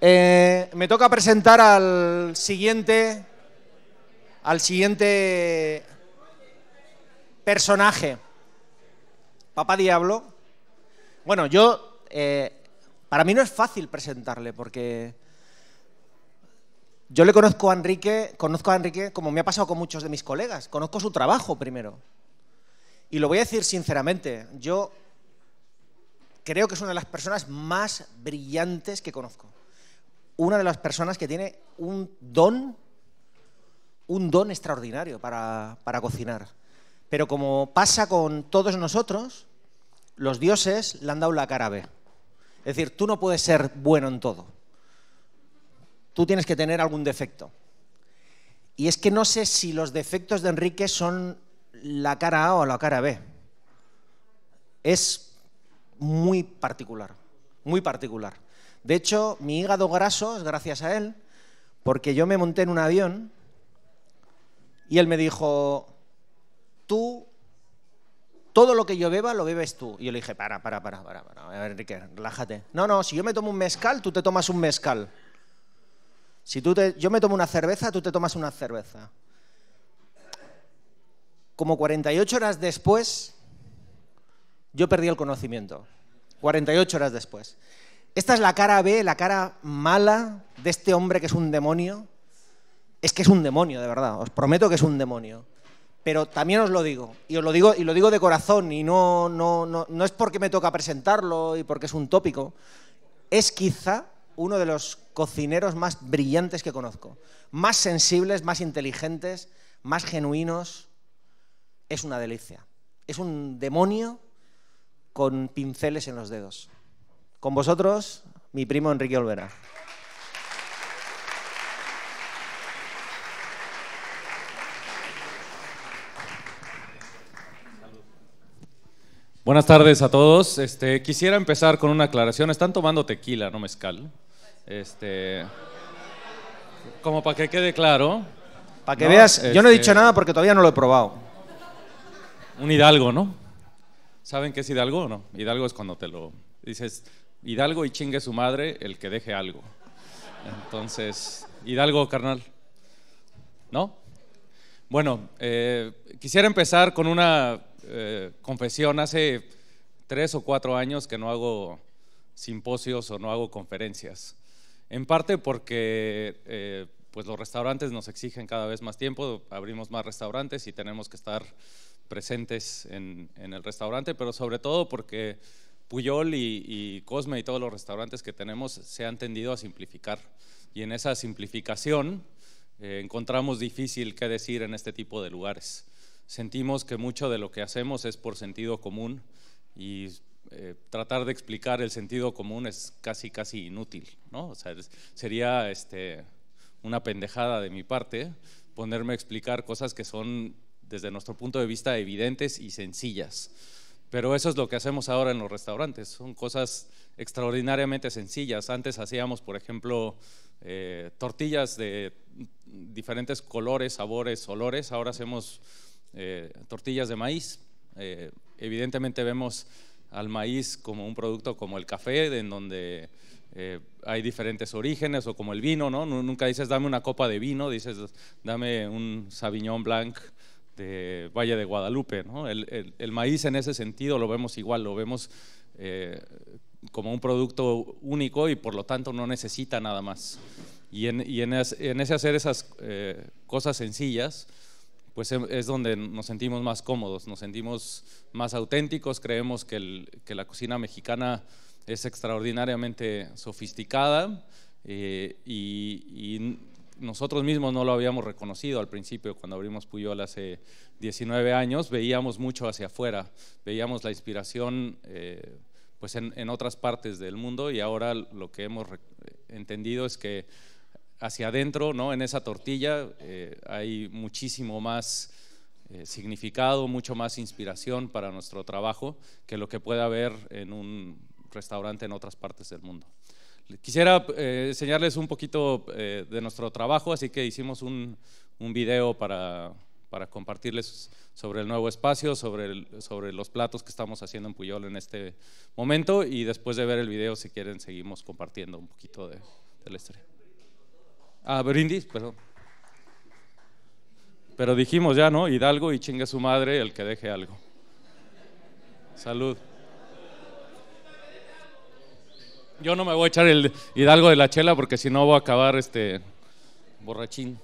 Eh, me toca presentar al siguiente, al siguiente personaje, Papá Diablo. Bueno, yo, eh, para mí no es fácil presentarle porque yo le conozco a Enrique, conozco a Enrique como me ha pasado con muchos de mis colegas, conozco su trabajo primero. Y lo voy a decir sinceramente, yo creo que es una de las personas más brillantes que conozco una de las personas que tiene un don, un don extraordinario para, cocinar. Pero como pasa con todos nosotros, los dioses le han dado la cara B. Es decir, tú no puedes ser bueno en todo. Tú tienes que tener algún defecto. Y es que no sé si los defectos de Enrique son la cara A o la cara B. Es muy particular, muy particular. De hecho, mi hígado graso es gracias a él, porque yo me monté en un avión y él me dijo, tú, todo lo que yo beba lo bebes tú. Y yo le dije, para, para, para, para, para. A ver, Enrique, relájate. No, no, si yo me tomo un mezcal, tú te tomas un mezcal. Si tú yo me tomo una cerveza, tú te tomas una cerveza. Como 48 horas después, yo perdí el conocimiento. 48 horas después. Esta es la cara B, la cara mala de este hombre que es un demonio. Es que es un demonio, de verdad. Os prometo que es un demonio. Pero también os lo digo, y os lo digo, y lo digo de corazón, y no, no, no, no es porque me toca presentarlo y porque es un tópico. Es quizá uno de los cocineros más brillantes que conozco. Más sensibles, más inteligentes, más genuinos. Es una delicia. Es un demonio con pinceles en los dedos. Con vosotros, mi primo Enrique Olvera. Buenas tardes a todos. Este, quisiera empezar con una aclaración. Están tomando tequila, no mezcal. Este, como para que quede claro. Para que veas, yo no he dicho este, nada porque todavía no lo he probado. Un hidalgo, ¿no? ¿Saben qué es hidalgo o no? Hidalgo es cuando te lo dices, Hidalgo y chingue su madre el que deje algo. Entonces, Hidalgo, carnal. ¿No? Bueno, eh, quisiera empezar con una eh, confesión. Hace tres o cuatro años que no hago simposios o no hago conferencias. En parte porque eh, pues los restaurantes nos exigen cada vez más tiempo, abrimos más restaurantes y tenemos que estar presentes en el restaurante, pero sobre todo porque Puyol y, Cosme y todos los restaurantes que tenemos se han tendido a simplificar. Y en esa simplificación eh, encontramos difícil qué decir en este tipo de lugares. Sentimos que mucho de lo que hacemos es por sentido común y eh, tratar de explicar el sentido común es casi, casi inútil. ¿no? sería este, una pendejada de mi parte ponerme a explicar cosas que son, desde nuestro punto de vista, evidentes y sencillas. Pero eso es lo que hacemos ahora en los restaurantes. Son cosas extraordinariamente sencillas. Antes hacíamos, por ejemplo, eh, tortillas de diferentes colores, sabores, olores. Ahora hacemos eh, tortillas de maíz. Eh, evidentemente vemos al maíz como un producto como el café, en donde hay diferentes orígenes, o como el vino, ¿no? Nunca dices dame una copa de vino, dices dame un Sauvignon Blanc de este, Valle de Guadalupe. El, maíz en ese sentido lo vemos igual, lo vemos eh, como un producto único y por lo tanto no necesita nada más. Y en, ese hacer esas eh, cosas sencillas, pues es donde nos sentimos más cómodos, nos sentimos más auténticos, creemos que, la cocina mexicana es extraordinariamente sofisticada eh, y nosotros mismos no lo habíamos reconocido al principio, cuando abrimos Puyol hace 19 años, veíamos mucho hacia afuera, veíamos la inspiración eh, pues en, otras partes del mundo y ahora lo que hemos entendido es que hacia adentro, ¿no? en esa tortilla, eh, hay muchísimo más eh, significado, mucho más inspiración para nuestro trabajo que lo que puede haber en un restaurante en otras partes del mundo. Quisiera eh, enseñarles un poquito eh, de nuestro trabajo, así que hicimos un, un video para, compartirles sobre el nuevo espacio, sobre, sobre los platos que estamos haciendo en Puyol en este momento y después de ver el video, si quieren, seguimos compartiendo un poquito de, de la historia. Ah, brindis, perdón. Pero dijimos ya, ¿no? Hidalgo y chinga su madre el que deje algo. Salud. Yo no me voy a echar el Hidalgo de la Chela porque si no voy a acabar este borrachín.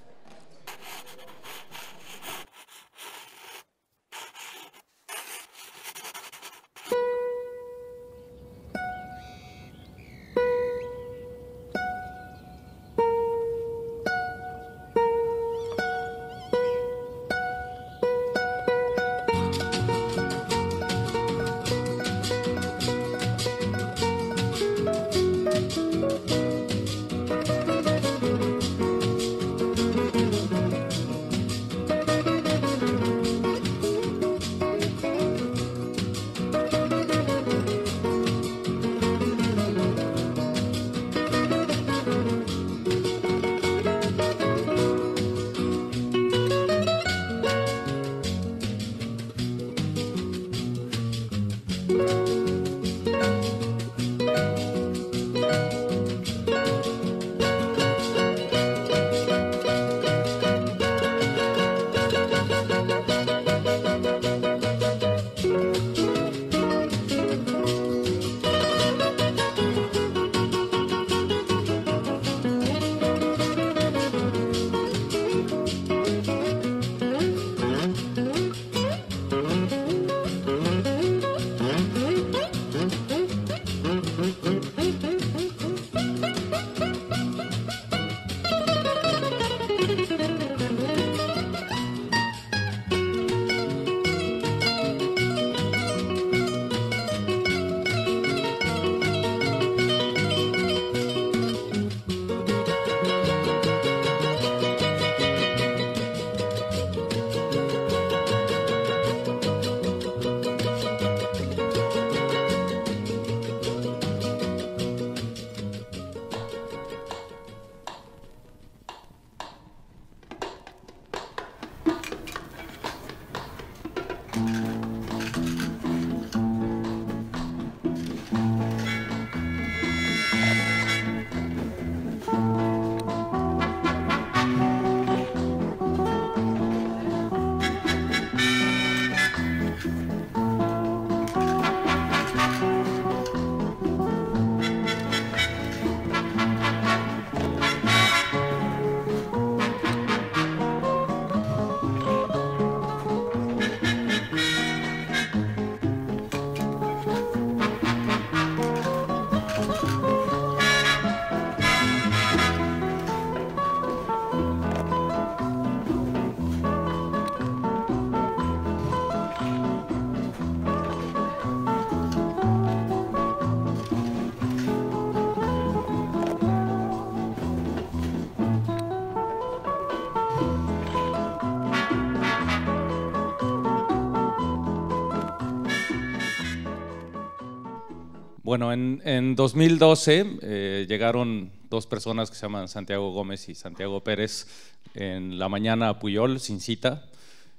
Bueno, en, 2012 eh, llegaron dos personas que se llaman Santiago Gómez y Santiago Pérez en la mañana a Puyol, sin cita,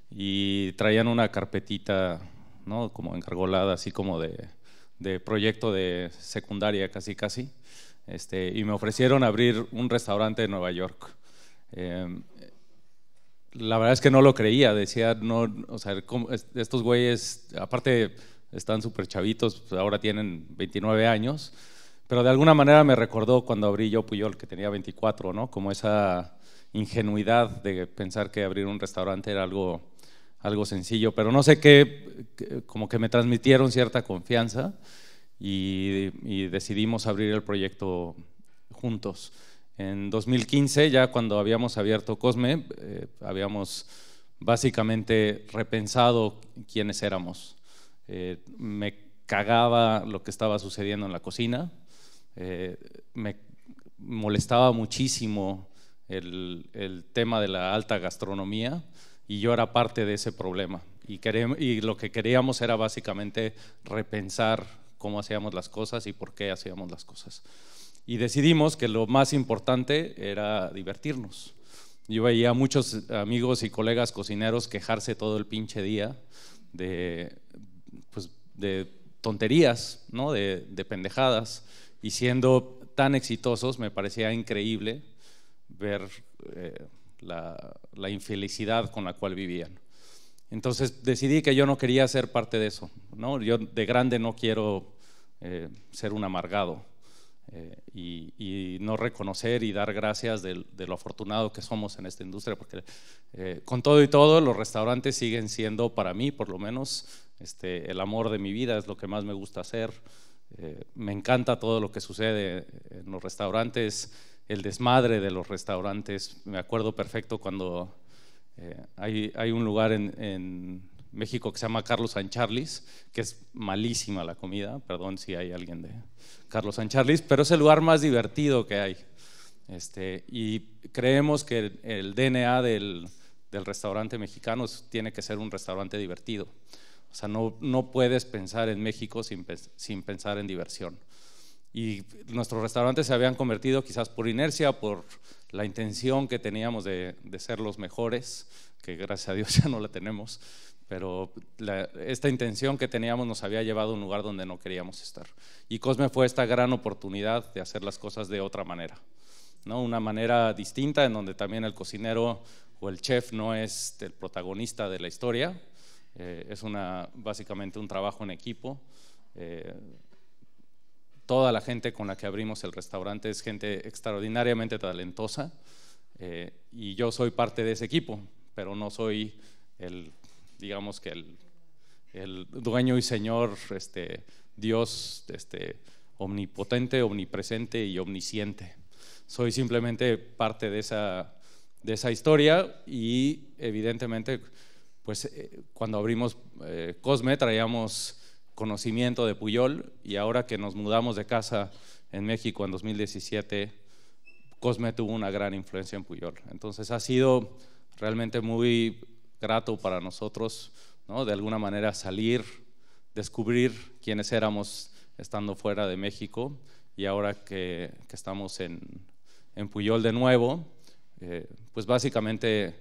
y traían una carpetita, ¿no? Como encargolada, así como de, proyecto de secundaria, casi casi. Este, y me ofrecieron abrir un restaurante en Nueva York. Em, la verdad es que no lo creía, decía, no, o sea, estos güeyes, aparte están súper chavitos, pues, ahora tienen 29 años, pero de alguna manera me recordó cuando abrí yo Puyol, que tenía 24, ¿no? Como esa ingenuidad de pensar que abrir un restaurante era algo, algo sencillo, pero no sé qué, como que me transmitieron cierta confianza y, decidimos abrir el proyecto juntos. En 2015, ya cuando habíamos abierto Cosme, eh, habíamos básicamente repensado quiénes éramos eh, me cagaba lo que estaba sucediendo en la cocina, eh, me molestaba muchísimo el, tema de la alta gastronomía y yo era parte de ese problema. Y, y lo que queríamos era básicamente repensar cómo hacíamos las cosas y por qué hacíamos las cosas. Y decidimos que lo más importante era divertirnos. Yo veía a muchos amigos y colegas cocineros quejarse todo el pinche día de de tonterías, ¿no? de, pendejadas, y siendo tan exitosos, me parecía increíble ver eh, la, infelicidad con la cual vivían. Entonces decidí que yo no quería ser parte de eso. ¿no? Yo de grande no quiero eh, ser un amargado eh, y, no reconocer y dar gracias de, de, lo afortunado que somos en esta industria, porque con todo y todo los restaurantes siguen siendo para mí, por lo menos, este, el amor de mi vida es lo que más me gusta hacer. Eh, me encanta todo lo que sucede en los restaurantes, el desmadre de los restaurantes. Me acuerdo perfecto cuando eh, hay, un lugar en, México que se llama Carlos San Charlis, que es malísima la comida, perdón si hay alguien de Carlos San Charlis, pero es el lugar más divertido que hay. Este, y creemos que el, DNA del restaurante mexicano tiene que ser un restaurante divertido. O sea, no, puedes pensar en México sin, pensar en diversión. Y nuestros restaurantes se habían convertido quizás por inercia, por la intención que teníamos de, ser los mejores, que gracias a Dios ya no la tenemos, pero esta intención que teníamos nos había llevado a un lugar donde no queríamos estar. Y Cosme fue esta gran oportunidad de hacer las cosas de otra manera, ¿no? una manera distinta en donde también el cocinero o el chef no es el protagonista de la historia, eh, es una, básicamente un trabajo en equipo. Eh, toda la gente con la que abrimos el restaurante es gente extraordinariamente talentosa eh, y yo soy parte de ese equipo, pero no soy el, digamos que dueño y señor, este, Dios este, omnipotente, omnipresente y omnisciente. Soy simplemente parte de esa, de esa historia y evidentemente pues eh, cuando abrimos eh, Cosme traíamos conocimiento de Puyol y ahora que nos mudamos de casa en México en 2017, Cosme tuvo una gran influencia en Puyol. Entonces ha sido realmente muy grato para nosotros, de alguna manera salir, descubrir quiénes éramos estando fuera de México y ahora que, estamos en, en, Puyol de nuevo, eh, pues básicamente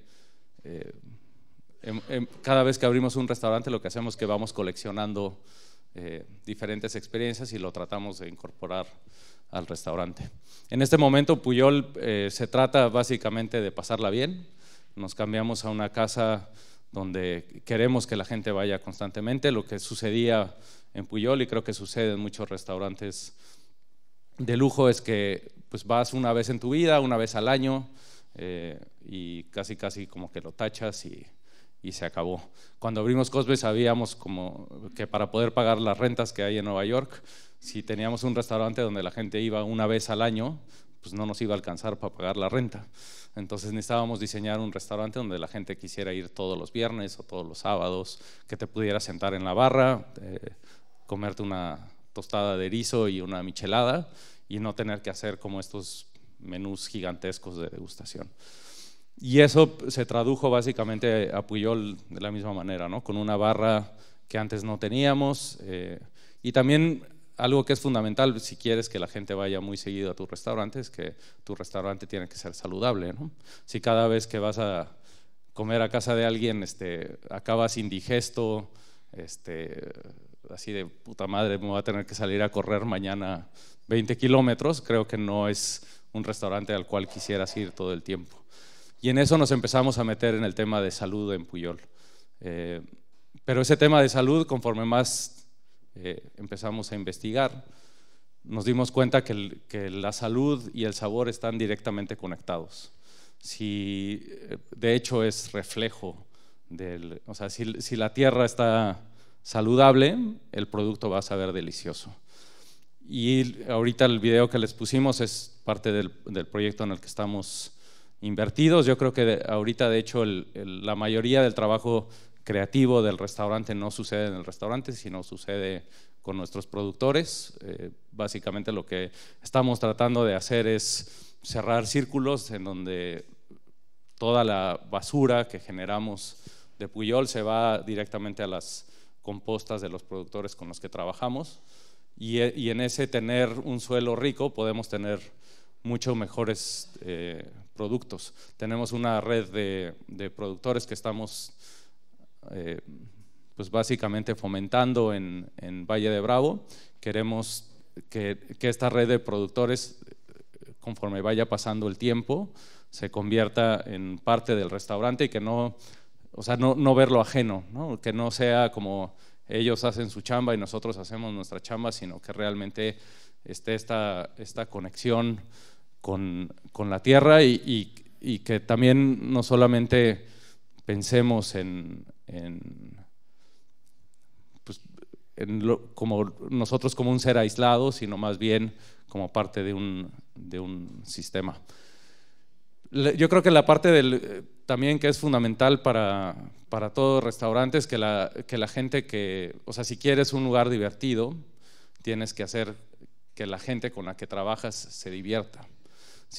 Em, em, cada vez que abrimos un restaurante lo que hacemos es que vamos coleccionando eh, diferentes experiencias y lo tratamos de incorporar al restaurante. En este momento Puyol eh, se trata básicamente de pasarla bien. Nos cambiamos a una casa donde queremos que la gente vaya constantemente. Lo que sucedía en Puyol y creo que sucede en muchos restaurantes de lujo es que pues vas una vez en tu vida, una vez al año eh, y casi casi como que lo tachas y, y se acabó. Cuando abrimos Cosby sabíamos como que para poder pagar las rentas que hay en Nueva York, si teníamos un restaurante donde la gente iba una vez al año, pues no nos iba a alcanzar para pagar la renta. Entonces necesitábamos diseñar un restaurante donde la gente quisiera ir todos los viernes o todos los sábados, que te pudiera sentar en la barra, eh, comerte una tostada de erizo y una michelada y no tener que hacer como estos menús gigantescos de degustación. Y eso se tradujo básicamente a Puyol de la misma manera, ¿no? con una barra que antes no teníamos. Eh, y también algo que es fundamental si quieres que la gente vaya muy seguido a tu restaurante es que tu restaurante tiene que ser saludable. Si cada vez que vas a comer a casa de alguien este, acabas indigesto, este, así de puta madre, me voy a tener que salir a correr mañana 20 kilómetros, creo que no es un restaurante al cual quisieras ir todo el tiempo. Y en eso nos empezamos a meter en el tema de salud en Puyol. Eh, pero ese tema de salud, conforme más eh, empezamos a investigar, nos dimos cuenta que, que, la salud y el sabor están directamente conectados. Si, eh, de hecho, es reflejo del. O sea, si, si la tierra está saludable, el producto va a saber delicioso. Y ahorita el video que les pusimos es parte del, del proyecto en el que estamos invertidos. Yo creo que ahorita, de hecho, la mayoría del trabajo creativo del restaurante no sucede en el restaurante, sino sucede con nuestros productores. Eh, básicamente lo que estamos tratando de hacer es cerrar círculos en donde toda la basura que generamos de Puyol se va directamente a las compostas de los productores con los que trabajamos y, eh, en ese tener un suelo rico podemos tener mucho mejores eh, productos. Tenemos una red de, productores que estamos eh, pues básicamente fomentando en, Valle de Bravo. Queremos que, esta red de productores, conforme vaya pasando el tiempo, se convierta en parte del restaurante y que no, o sea, no, no verlo ajeno, que no sea como ellos hacen su chamba y nosotros hacemos nuestra chamba, sino que realmente esté esta, esta conexión con, la tierra y, que también no solamente pensemos en, pues, como nosotros como un ser aislado, sino más bien como parte de un, sistema. Yo creo que la parte del, eh, también que es fundamental para, para todo restaurantes, es que la, que la gente que, o sea, si quieres un lugar divertido, tienes que hacer que la gente con la que trabajas se divierta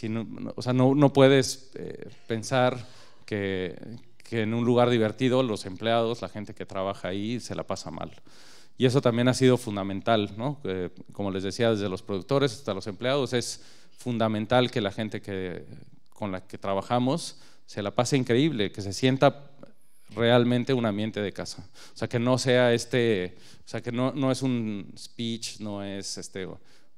no, o sea, no, puedes eh, pensar que, en un lugar divertido los empleados, la gente que trabaja ahí, se la pasa mal. Y eso también ha sido fundamental, ¿no? como les decía, desde los productores hasta los empleados, es fundamental que la gente que, con la que trabajamos se la pase increíble, que se sienta realmente un ambiente de casa. O sea, que no sea este, o sea, que no, no es un speech, no es este,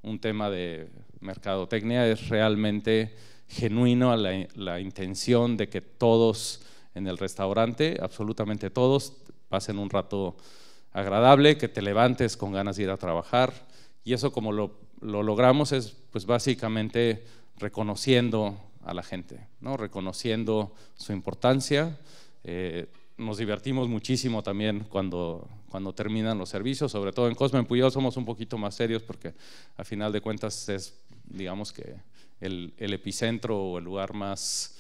un tema de mercadotecnia es realmente genuino a la, intención de que todos en el restaurante, absolutamente todos, pasen un rato agradable, que te levantes con ganas de ir a trabajar. Y eso como lo, logramos es pues básicamente reconociendo a la gente, ¿no? reconociendo su importancia. Eh, nos divertimos muchísimo también cuando, cuando terminan los servicios, sobre todo en Cosme. En Puyol somos un poquito más serios porque a final de cuentas es digamos que el, epicentro o el lugar más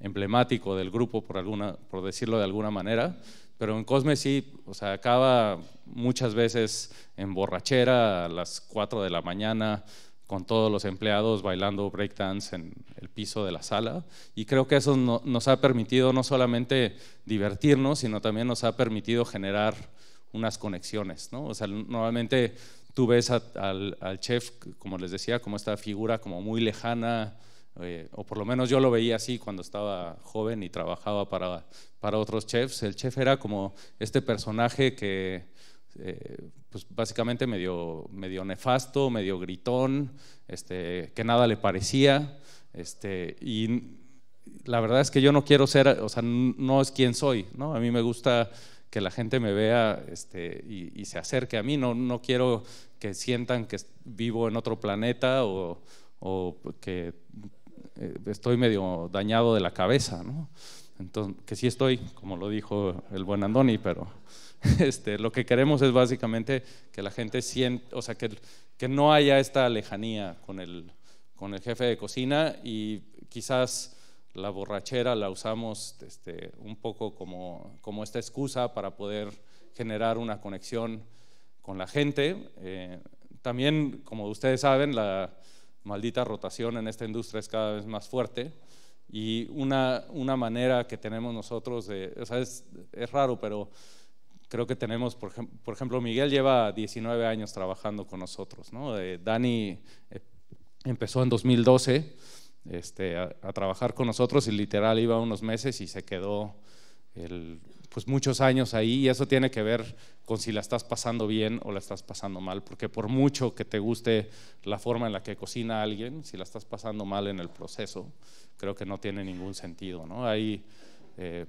emblemático del grupo, por, alguna, por decirlo de alguna manera, pero en Cosme sí, o sea, acaba muchas veces en borrachera a las 4 de la mañana con todos los empleados bailando breakdance en el piso de la sala y creo que eso nos ha permitido no solamente divertirnos, sino también nos ha permitido generar unas conexiones, ¿no? O sea, normalmente Tú ves al, chef, como les decía, como esta figura como muy lejana, eh, o por lo menos yo lo veía así cuando estaba joven y trabajaba para, para otros chefs. El chef era como este personaje que, eh, pues básicamente medio, medio nefasto, medio gritón, este, que nada le parecía. Este, y la verdad es que yo no quiero ser, o sea, no es quien soy, ¿no? A mí me gusta que la gente me vea este, y, se acerque a mí. No, no quiero que sientan que vivo en otro planeta o, o que eh, estoy medio dañado de la cabeza, Entonces, que sí estoy, como lo dijo el buen Andoni, pero este, lo que queremos es básicamente que la gente sienta, o sea, que, que no haya esta lejanía con con el jefe de cocina y quizás la borrachera la usamos este, un poco como, como, esta excusa para poder generar una conexión con la gente. Eh, también, como ustedes saben, la maldita rotación en esta industria es cada vez más fuerte y una, manera que tenemos nosotros de, es, raro, pero creo que tenemos, por, ejemplo, Miguel lleva 19 años trabajando con nosotros, ¿no? Eh, Dani eh, empezó en 2012 este, a, trabajar con nosotros y literal iba unos meses y se quedó pues muchos años ahí y eso tiene que ver con si la estás pasando bien o la estás pasando mal, porque por mucho que te guste la forma en la que cocina alguien, si la estás pasando mal en el proceso, creo que no tiene ningún sentido. ¿no? Hay eh,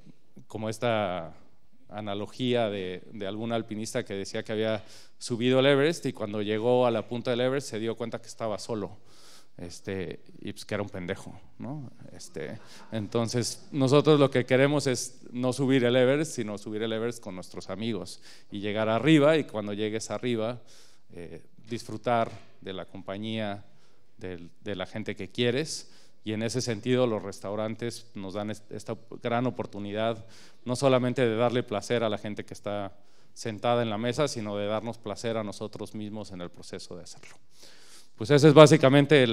como esta analogía de, de, algún alpinista que decía que había subido el Everest y cuando llegó a la punta del Everest se dio cuenta que estaba solo este, y pues que era un pendejo, ¿no? Este, entonces, nosotros lo que queremos es no subir el Everest, sino subir el Everest con nuestros amigos y llegar arriba y cuando llegues arriba, eh, disfrutar de la compañía, de la gente que quieres. Y en ese sentido los restaurantes nos dan esta gran oportunidad, no solamente de darle placer a la gente que está sentada en la mesa, sino de darnos placer a nosotros mismos en el proceso de hacerlo. Pues esa es básicamente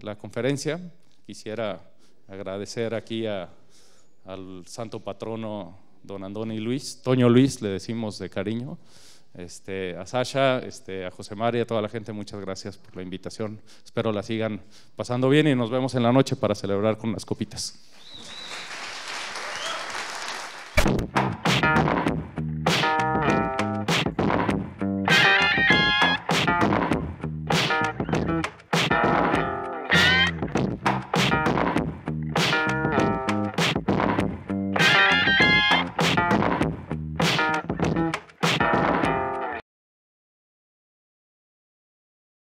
la conferencia. Quisiera agradecer aquí a, al santo patrono don Andoni Luis, Toño Luis, le decimos de cariño. Este, a Sasha, este, a José María, a toda la gente, muchas gracias por la invitación. Espero la sigan pasando bien y nos vemos en la noche para celebrar con las copitas.